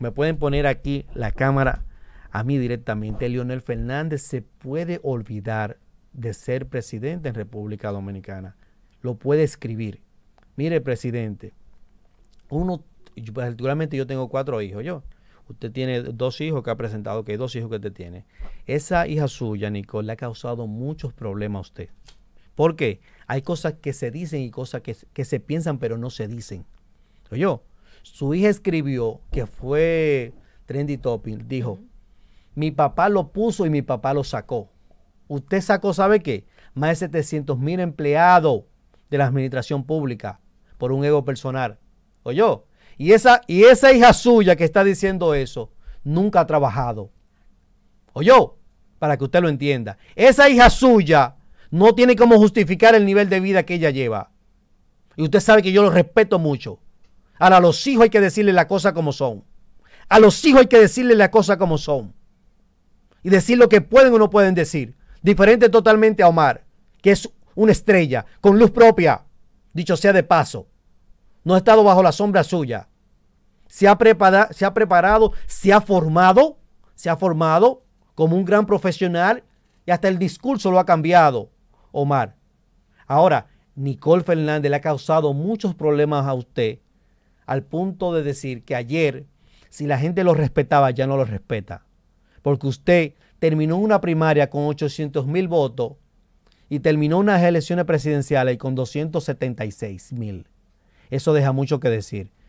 Me pueden poner aquí la cámara a mí directamente. Leonel Fernández se puede olvidar de ser presidente en República Dominicana. Lo puede escribir. Mire, presidente, uno, particularmente yo tengo cuatro hijos, yo. Usted tiene dos hijos que ha presentado, que hay dos hijos que usted tiene. Esa hija suya, Nicole, le ha causado muchos problemas a usted. Porque Hay cosas que se dicen y cosas que, se piensan pero no se dicen. yo Su hija escribió, que fue trendy topping. dijo, mi papá lo puso y mi papá lo sacó. Usted sacó, ¿sabe qué? Más de 700 mil empleados de la administración pública por un ego personal. Oye, y esa, y esa hija suya que está diciendo eso nunca ha trabajado. Oye, para que usted lo entienda. Esa hija suya no tiene cómo justificar el nivel de vida que ella lleva. Y usted sabe que yo lo respeto mucho. Ahora, a los hijos hay que decirle la cosa como son. A los hijos hay que decirle la cosa como son. Y decir lo que pueden o no pueden decir. Diferente totalmente a Omar, que es una estrella, con luz propia, dicho sea de paso. No ha estado bajo la sombra suya. Se ha, preparado, se ha preparado, se ha formado, se ha formado como un gran profesional y hasta el discurso lo ha cambiado. Omar. Ahora, Nicole Fernández le ha causado muchos problemas a usted, al punto de decir que ayer, si la gente lo respetaba, ya no lo respeta. Porque usted terminó una primaria con 800 mil votos y terminó unas elecciones presidenciales con 276 mil. Eso deja mucho que decir.